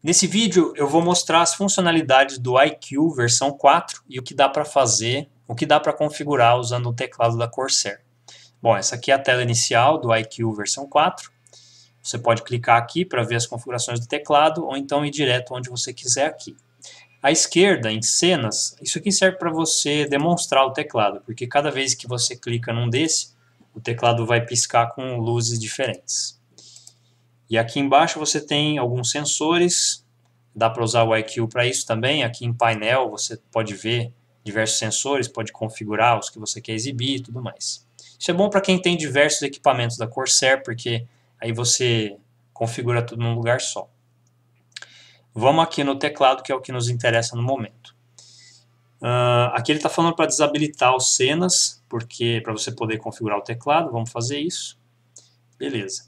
Nesse vídeo eu vou mostrar as funcionalidades do IQ versão 4 e o que dá para fazer, o que dá para configurar usando o teclado da Corsair. Bom, essa aqui é a tela inicial do IQ versão 4. Você pode clicar aqui para ver as configurações do teclado ou então ir direto onde você quiser aqui. À esquerda, em cenas, isso aqui serve para você demonstrar o teclado, porque cada vez que você clica num desse, o teclado vai piscar com luzes diferentes. E aqui embaixo você tem alguns sensores, dá para usar o IQ para isso também. Aqui em painel você pode ver diversos sensores, pode configurar os que você quer exibir e tudo mais. Isso é bom para quem tem diversos equipamentos da Corsair, porque aí você configura tudo num lugar só. Vamos aqui no teclado, que é o que nos interessa no momento. Uh, aqui ele está falando para desabilitar os cenas, porque para você poder configurar o teclado, vamos fazer isso. Beleza.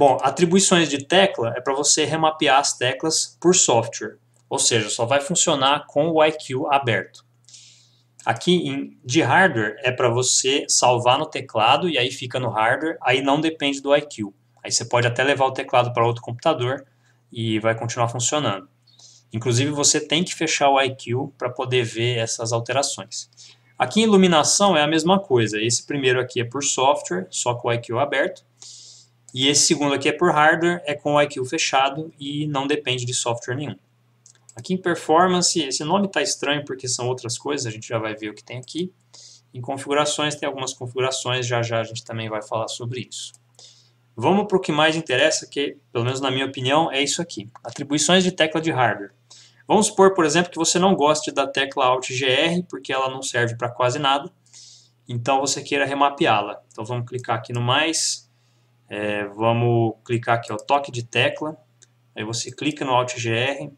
Bom, atribuições de tecla é para você remapear as teclas por software, ou seja, só vai funcionar com o IQ aberto. Aqui em, de hardware é para você salvar no teclado e aí fica no hardware, aí não depende do IQ. Aí você pode até levar o teclado para outro computador e vai continuar funcionando. Inclusive você tem que fechar o IQ para poder ver essas alterações. Aqui em iluminação é a mesma coisa, esse primeiro aqui é por software, só com o IQ aberto. E esse segundo aqui é por hardware, é com o IQ fechado e não depende de software nenhum. Aqui em performance, esse nome está estranho porque são outras coisas, a gente já vai ver o que tem aqui. Em configurações, tem algumas configurações, já já a gente também vai falar sobre isso. Vamos para o que mais interessa, que, pelo menos na minha opinião, é isso aqui. Atribuições de tecla de hardware. Vamos supor, por exemplo, que você não goste da tecla Alt-GR, porque ela não serve para quase nada. Então você queira remapeá-la. Então vamos clicar aqui no mais, é, vamos clicar aqui, ó, toque de tecla, aí você clica no Alt-GR,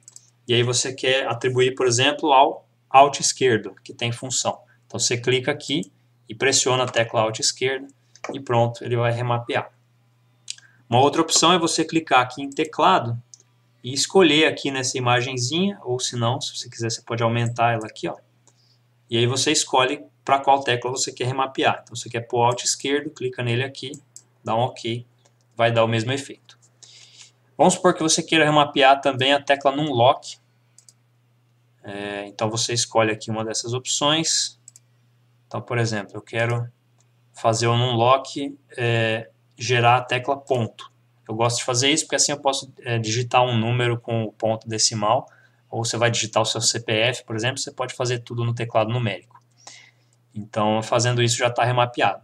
e aí você quer atribuir, por exemplo, ao Alt esquerdo, que tem função. Então você clica aqui e pressiona a tecla Alt esquerda, e pronto, ele vai remapear. Uma outra opção é você clicar aqui em teclado, e escolher aqui nessa imagenzinha, ou se não, se você quiser, você pode aumentar ela aqui, ó. E aí você escolhe para qual tecla você quer remapear. Então você quer pôr Alt esquerdo, clica nele aqui, dá um OK, vai dar o mesmo efeito. Vamos supor que você queira remapear também a tecla num lock. É, então você escolhe aqui uma dessas opções. Então, por exemplo, eu quero fazer o num lock é, gerar a tecla ponto. Eu gosto de fazer isso porque assim eu posso é, digitar um número com o ponto decimal, ou você vai digitar o seu CPF, por exemplo, você pode fazer tudo no teclado numérico. Então, fazendo isso já está remapeado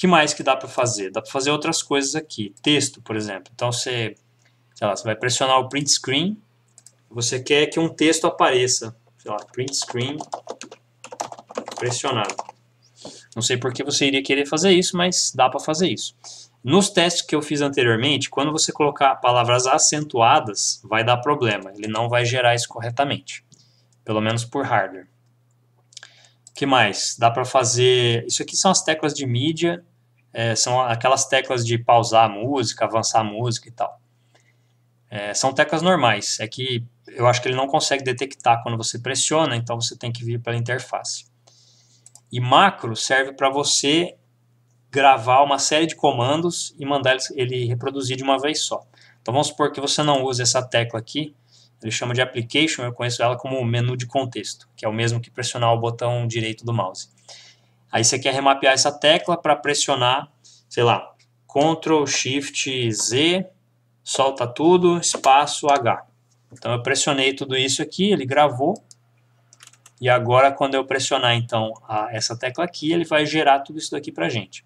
que mais que dá para fazer? Dá para fazer outras coisas aqui. Texto, por exemplo. Então você, sei lá, você vai pressionar o print screen. Você quer que um texto apareça. Sei lá, print screen pressionado. Não sei por que você iria querer fazer isso, mas dá para fazer isso. Nos testes que eu fiz anteriormente, quando você colocar palavras acentuadas, vai dar problema. Ele não vai gerar isso corretamente. Pelo menos por hardware. O que mais? Dá para fazer... Isso aqui são as teclas de mídia é, são aquelas teclas de pausar a música, avançar a música e tal. É, são teclas normais, é que eu acho que ele não consegue detectar quando você pressiona, então você tem que vir pela interface. E macro serve para você gravar uma série de comandos e mandar ele reproduzir de uma vez só. Então vamos supor que você não use essa tecla aqui, ele chama de application, eu conheço ela como menu de contexto, que é o mesmo que pressionar o botão direito do mouse. Aí você quer remapear essa tecla para pressionar, sei lá, Ctrl Shift Z, solta tudo, espaço H. Então eu pressionei tudo isso aqui, ele gravou. E agora quando eu pressionar então a, essa tecla aqui, ele vai gerar tudo isso daqui para gente.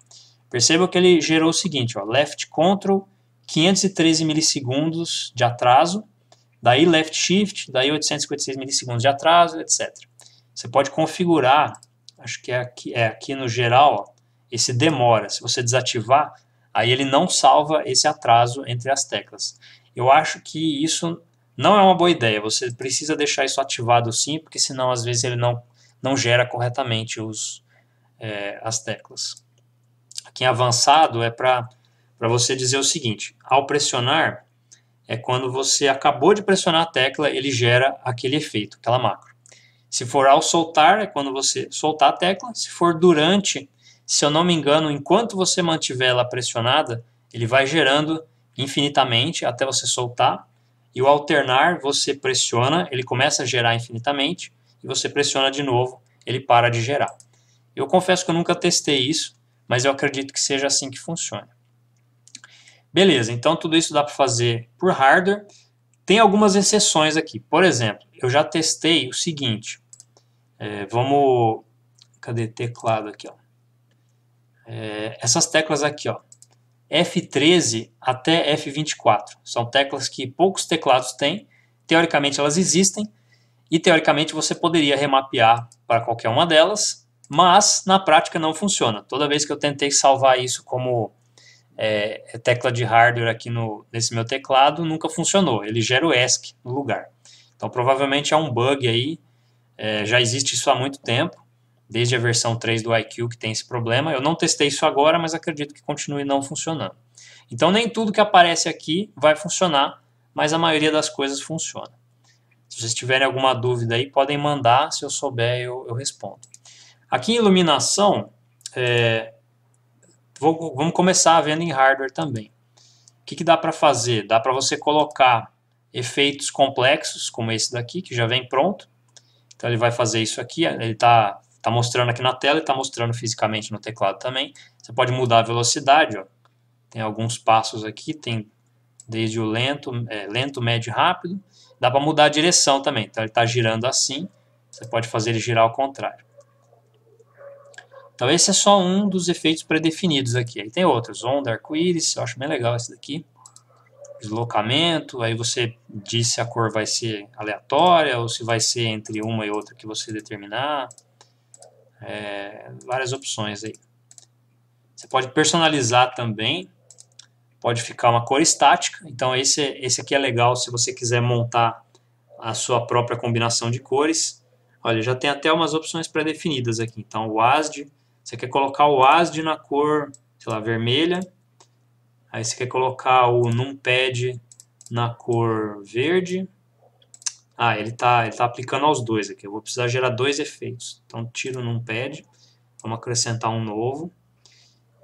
Perceba que ele gerou o seguinte, ó, left Ctrl, 513 milissegundos de atraso, daí left shift, daí 856 milissegundos de atraso, etc. Você pode configurar acho que é aqui, é aqui no geral, ó, esse demora, se você desativar, aí ele não salva esse atraso entre as teclas. Eu acho que isso não é uma boa ideia, você precisa deixar isso ativado sim, porque senão às vezes ele não, não gera corretamente os, é, as teclas. Aqui em avançado é para você dizer o seguinte, ao pressionar, é quando você acabou de pressionar a tecla, ele gera aquele efeito, aquela macro. Se for ao soltar, é quando você soltar a tecla. Se for durante, se eu não me engano, enquanto você mantiver ela pressionada, ele vai gerando infinitamente até você soltar. E o alternar, você pressiona, ele começa a gerar infinitamente. E você pressiona de novo, ele para de gerar. Eu confesso que eu nunca testei isso, mas eu acredito que seja assim que funciona. Beleza, então tudo isso dá para fazer por hardware. Tem algumas exceções aqui. Por exemplo, eu já testei o seguinte. É, vamos... Cadê? Teclado aqui, ó. É, essas teclas aqui, ó. F13 até F24. São teclas que poucos teclados têm. Teoricamente elas existem. E teoricamente você poderia remapear para qualquer uma delas. Mas na prática não funciona. Toda vez que eu tentei salvar isso como é, é tecla de hardware aqui no, nesse meu teclado, nunca funcionou. Ele gera o ESC no lugar. Então provavelmente é um bug aí é, já existe isso há muito tempo, desde a versão 3 do IQ que tem esse problema. Eu não testei isso agora, mas acredito que continue não funcionando. Então nem tudo que aparece aqui vai funcionar, mas a maioria das coisas funciona. Se vocês tiverem alguma dúvida aí, podem mandar, se eu souber eu, eu respondo. Aqui em iluminação, é, vou, vamos começar vendo em hardware também. O que, que dá para fazer? Dá para você colocar efeitos complexos, como esse daqui, que já vem pronto, então ele vai fazer isso aqui, ele está tá mostrando aqui na tela e está mostrando fisicamente no teclado também. Você pode mudar a velocidade, ó. tem alguns passos aqui, tem desde o lento, é, lento médio e rápido. Dá para mudar a direção também, então ele está girando assim, você pode fazer ele girar ao contrário. Então esse é só um dos efeitos pré-definidos aqui. Aí tem outros, onda, arco-íris, eu acho bem legal esse daqui deslocamento, aí você diz se a cor vai ser aleatória ou se vai ser entre uma e outra que você determinar. É, várias opções aí. Você pode personalizar também, pode ficar uma cor estática, então esse, esse aqui é legal se você quiser montar a sua própria combinação de cores. Olha, já tem até umas opções pré-definidas aqui, então o ASD, você quer colocar o ASD na cor, sei lá, vermelha, Aí você quer colocar o numpad na cor verde. Ah, ele está ele tá aplicando aos dois aqui. Eu vou precisar gerar dois efeitos. Então tiro o numpad, vamos acrescentar um novo.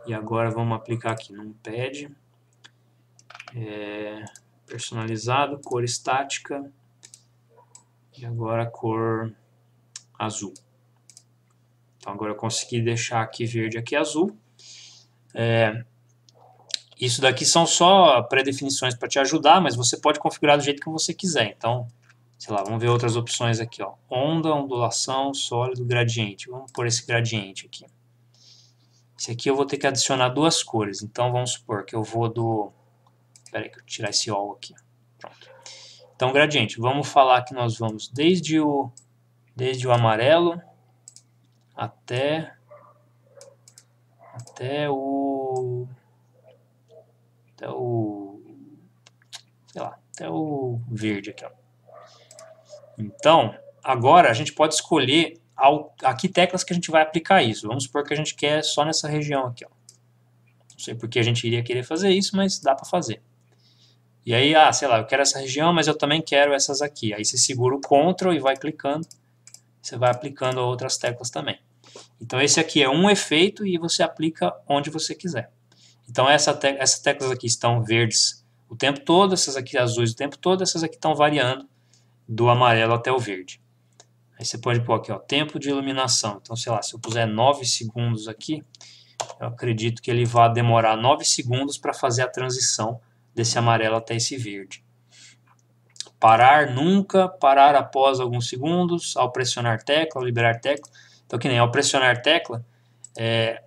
E agora vamos aplicar aqui numpad. É, personalizado, cor estática. E agora cor azul. Então agora eu consegui deixar aqui verde aqui azul. É, isso daqui são só pré-definições para te ajudar, mas você pode configurar do jeito que você quiser. Então, sei lá, vamos ver outras opções aqui. Ó. Onda, ondulação, sólido, gradiente. Vamos pôr esse gradiente aqui. Esse aqui eu vou ter que adicionar duas cores. Então, vamos supor que eu vou do... Espera aí que eu vou tirar esse all aqui. Pronto. Então, gradiente. Vamos falar que nós vamos desde o, desde o amarelo até, até o até o, sei lá, até o verde aqui, ó. Então, agora a gente pode escolher ao, aqui teclas que a gente vai aplicar isso. Vamos supor que a gente quer só nessa região aqui, ó. Não sei porque a gente iria querer fazer isso, mas dá para fazer. E aí, ah, sei lá, eu quero essa região, mas eu também quero essas aqui. Aí você segura o Ctrl e vai clicando. Você vai aplicando outras teclas também. Então esse aqui é um efeito e você aplica onde você quiser. Então essa te essas teclas aqui estão verdes o tempo todo, essas aqui azuis o tempo todo, essas aqui estão variando do amarelo até o verde. Aí você pode pôr aqui, ó, tempo de iluminação. Então, sei lá, se eu puser 9 segundos aqui, eu acredito que ele vai demorar 9 segundos para fazer a transição desse amarelo até esse verde. Parar nunca, parar após alguns segundos, ao pressionar tecla, ao liberar tecla. Então, que nem ao pressionar tecla, é,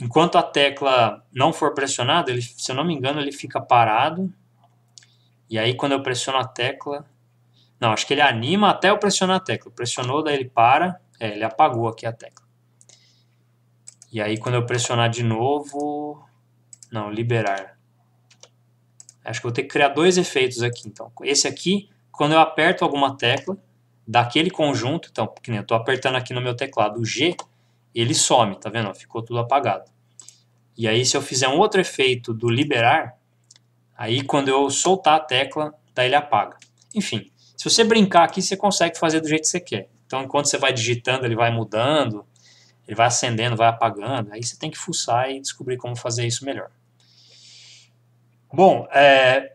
enquanto a tecla não for pressionada, ele, se eu não me engano, ele fica parado. E aí quando eu pressiono a tecla, não, acho que ele anima até eu pressionar a tecla. Pressionou, daí ele para. É, ele apagou aqui a tecla. E aí quando eu pressionar de novo, não, liberar. Acho que vou ter que criar dois efeitos aqui, então. Esse aqui, quando eu aperto alguma tecla daquele conjunto, então, que nem eu estou apertando aqui no meu teclado o G, ele some, tá vendo? Ficou tudo apagado. E aí se eu fizer um outro efeito do liberar, aí quando eu soltar a tecla, daí ele apaga. Enfim, se você brincar aqui, você consegue fazer do jeito que você quer. Então enquanto você vai digitando, ele vai mudando, ele vai acendendo, vai apagando, aí você tem que fuçar e descobrir como fazer isso melhor. Bom, é,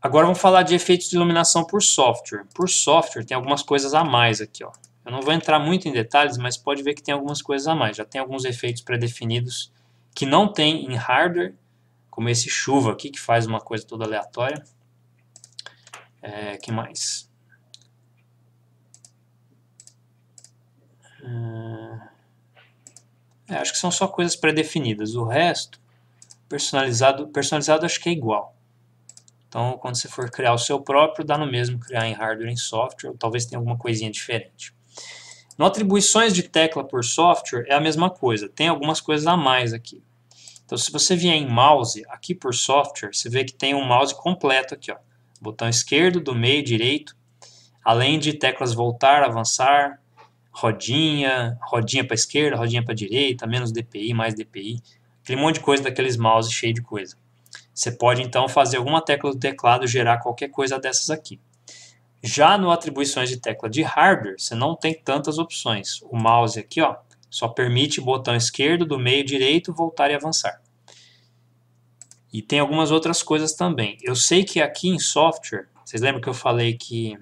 agora vamos falar de efeitos de iluminação por software. Por software tem algumas coisas a mais aqui, ó. Eu não vou entrar muito em detalhes, mas pode ver que tem algumas coisas a mais. Já tem alguns efeitos pré-definidos que não tem em hardware, como esse chuva aqui, que faz uma coisa toda aleatória. É, que mais? É, é acho que são só coisas pré-definidas. O resto, personalizado, personalizado acho que é igual. Então, quando você for criar o seu próprio, dá no mesmo criar em hardware e em software, ou talvez tenha alguma coisinha diferente. No atribuições de tecla por software é a mesma coisa, tem algumas coisas a mais aqui. Então se você vier em mouse, aqui por software, você vê que tem um mouse completo aqui, ó. botão esquerdo, do meio, direito, além de teclas voltar, avançar, rodinha, rodinha para esquerda, rodinha para direita, menos DPI, mais DPI, aquele monte de coisa daqueles mouse cheio de coisa. Você pode então fazer alguma tecla do teclado gerar qualquer coisa dessas aqui. Já no atribuições de tecla de hardware, você não tem tantas opções. O mouse aqui ó, só permite botão esquerdo do meio direito voltar e avançar. E tem algumas outras coisas também. Eu sei que aqui em software, vocês lembram que eu falei que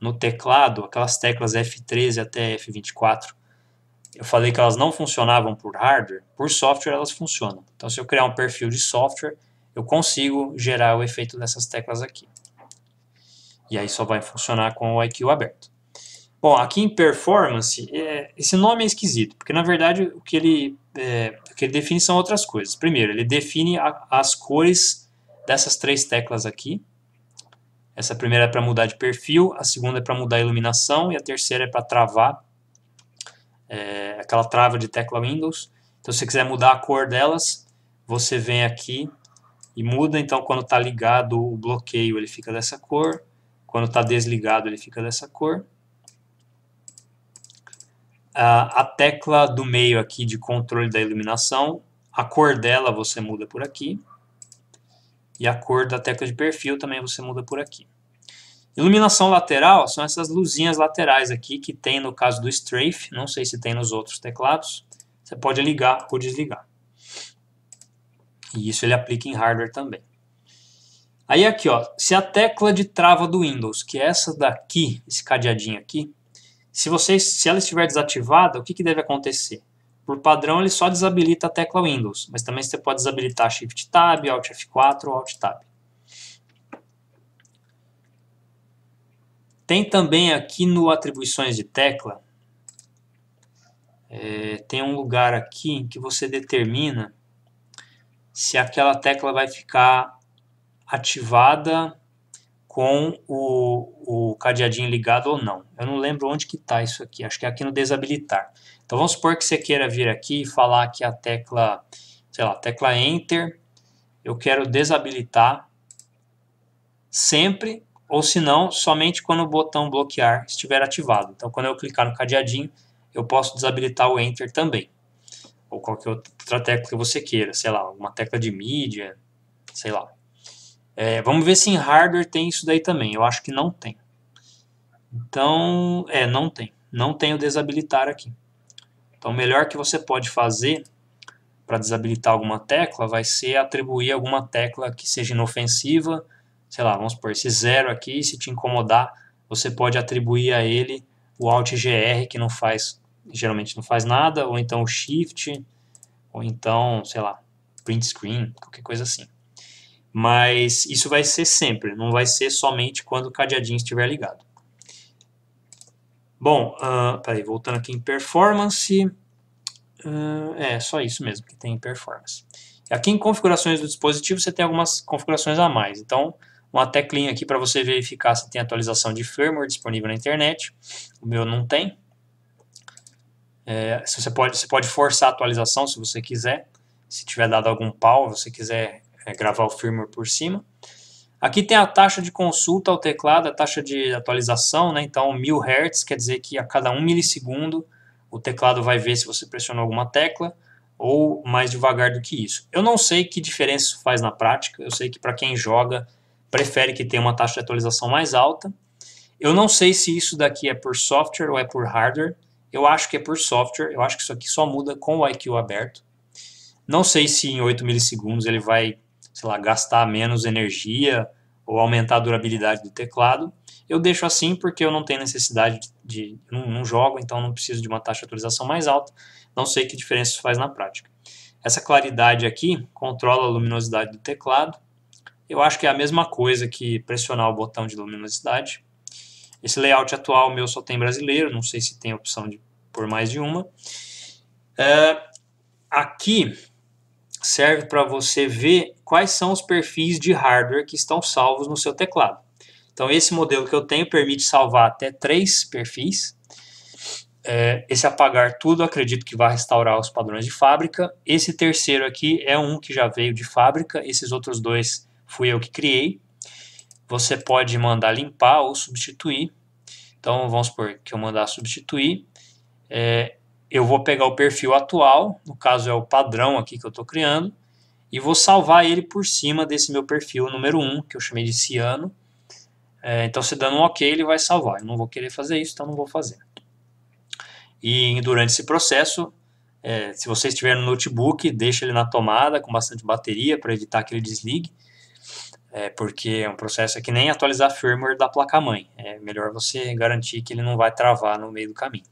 no teclado, aquelas teclas F13 até F24, eu falei que elas não funcionavam por hardware, por software elas funcionam. Então se eu criar um perfil de software, eu consigo gerar o efeito dessas teclas aqui. E aí só vai funcionar com o IQ aberto. Bom, aqui em performance, é, esse nome é esquisito, porque na verdade o que ele, é, o que ele define são outras coisas. Primeiro, ele define a, as cores dessas três teclas aqui. Essa primeira é para mudar de perfil, a segunda é para mudar a iluminação e a terceira é para travar é, aquela trava de tecla Windows. Então, se você quiser mudar a cor delas, você vem aqui e muda. Então, quando está ligado o bloqueio, ele fica dessa cor. Quando está desligado, ele fica dessa cor. Ah, a tecla do meio aqui de controle da iluminação, a cor dela você muda por aqui. E a cor da tecla de perfil também você muda por aqui. Iluminação lateral são essas luzinhas laterais aqui que tem no caso do Strafe, não sei se tem nos outros teclados. Você pode ligar ou desligar. E isso ele aplica em hardware também. Aí aqui, ó, se a tecla de trava do Windows, que é essa daqui, esse cadeadinho aqui, se, você, se ela estiver desativada, o que, que deve acontecer? Por padrão, ele só desabilita a tecla Windows, mas também você pode desabilitar Shift Tab, Alt F4 ou Alt Tab. Tem também aqui no atribuições de tecla, é, tem um lugar aqui que você determina se aquela tecla vai ficar ativada com o, o cadeadinho ligado ou não. Eu não lembro onde que está isso aqui, acho que é aqui no desabilitar. Então vamos supor que você queira vir aqui e falar que a tecla, sei lá, tecla Enter, eu quero desabilitar sempre, ou se não, somente quando o botão bloquear estiver ativado. Então quando eu clicar no cadeadinho, eu posso desabilitar o Enter também. Ou qualquer outra tecla que você queira, sei lá, uma tecla de mídia, sei lá. É, vamos ver se em hardware tem isso daí também. Eu acho que não tem. Então, é, não tem. Não tem o desabilitar aqui. Então, o melhor que você pode fazer para desabilitar alguma tecla vai ser atribuir alguma tecla que seja inofensiva. Sei lá, vamos por esse zero aqui, se te incomodar, você pode atribuir a ele o Alt GR, que não faz, geralmente não faz nada, ou então o Shift, ou então, sei lá, print screen, qualquer coisa assim mas isso vai ser sempre, não vai ser somente quando o cadeadinho estiver ligado. Bom, uh, peraí, voltando aqui em performance, uh, é só isso mesmo que tem em performance. Aqui em configurações do dispositivo você tem algumas configurações a mais, então uma teclinha aqui para você verificar se tem atualização de firmware disponível na internet, o meu não tem. É, você, pode, você pode forçar a atualização se você quiser, se tiver dado algum pau, você quiser é, gravar o firmware por cima. Aqui tem a taxa de consulta ao teclado, a taxa de atualização, né? então 1000 Hz, quer dizer que a cada 1 milissegundo o teclado vai ver se você pressionou alguma tecla ou mais devagar do que isso. Eu não sei que diferença isso faz na prática, eu sei que para quem joga prefere que tenha uma taxa de atualização mais alta. Eu não sei se isso daqui é por software ou é por hardware, eu acho que é por software, eu acho que isso aqui só muda com o IQ aberto. Não sei se em 8 milissegundos ele vai sei lá, gastar menos energia ou aumentar a durabilidade do teclado. Eu deixo assim porque eu não tenho necessidade de, de não, não, jogo, então não preciso de uma taxa de atualização mais alta. Não sei que diferença isso faz na prática. Essa claridade aqui controla a luminosidade do teclado. Eu acho que é a mesma coisa que pressionar o botão de luminosidade. Esse layout atual meu só tem brasileiro, não sei se tem opção de por mais de uma. É, aqui serve para você ver quais são os perfis de hardware que estão salvos no seu teclado. Então esse modelo que eu tenho permite salvar até três perfis. É, esse apagar tudo acredito que vai restaurar os padrões de fábrica. Esse terceiro aqui é um que já veio de fábrica, esses outros dois fui eu que criei. Você pode mandar limpar ou substituir. Então vamos supor que eu mandar substituir. É, eu vou pegar o perfil atual, no caso é o padrão aqui que eu estou criando, e vou salvar ele por cima desse meu perfil número 1, que eu chamei de ciano. É, então, se dando um OK, ele vai salvar. Eu não vou querer fazer isso, então não vou fazer. E durante esse processo, é, se você estiver no notebook, deixa ele na tomada com bastante bateria para evitar que ele desligue, é, porque é um processo é que nem atualizar firmware da placa-mãe. É melhor você garantir que ele não vai travar no meio do caminho.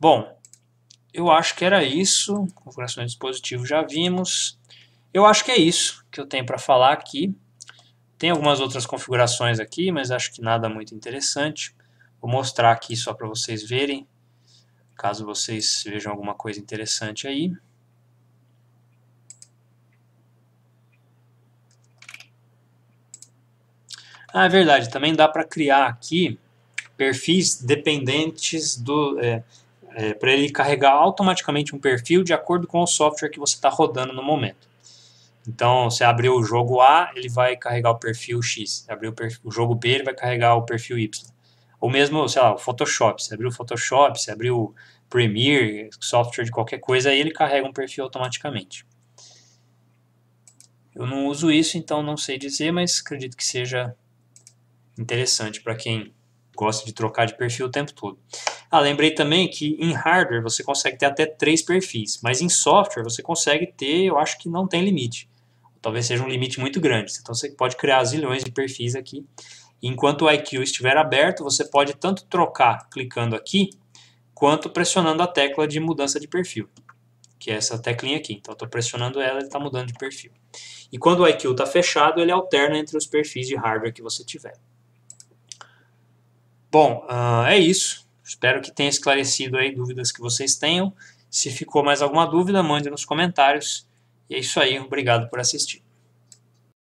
Bom, eu acho que era isso. Configurações de dispositivo já vimos. Eu acho que é isso que eu tenho para falar aqui. Tem algumas outras configurações aqui, mas acho que nada muito interessante. Vou mostrar aqui só para vocês verem, caso vocês vejam alguma coisa interessante aí. Ah, é verdade, também dá para criar aqui perfis dependentes do... É, é, para ele carregar automaticamente um perfil de acordo com o software que você está rodando no momento. Então, você abriu o jogo A, ele vai carregar o perfil X. Você abriu o, perfil, o jogo B, ele vai carregar o perfil Y. Ou mesmo, sei lá, o Photoshop. Você abriu o Photoshop, você abriu o Premiere, software de qualquer coisa, aí ele carrega um perfil automaticamente. Eu não uso isso, então não sei dizer, mas acredito que seja interessante para quem gosta de trocar de perfil o tempo todo. Ah, lembrei também que em hardware você consegue ter até três perfis, mas em software você consegue ter, eu acho que não tem limite. Talvez seja um limite muito grande. Então você pode criar zilhões de perfis aqui. Enquanto o IQ estiver aberto, você pode tanto trocar clicando aqui, quanto pressionando a tecla de mudança de perfil, que é essa teclinha aqui. Então estou pressionando ela, ele está mudando de perfil. E quando o IQ está fechado, ele alterna entre os perfis de hardware que você tiver. Bom, uh, é isso. Espero que tenha esclarecido aí dúvidas que vocês tenham. Se ficou mais alguma dúvida, mande nos comentários. E é isso aí, obrigado por assistir.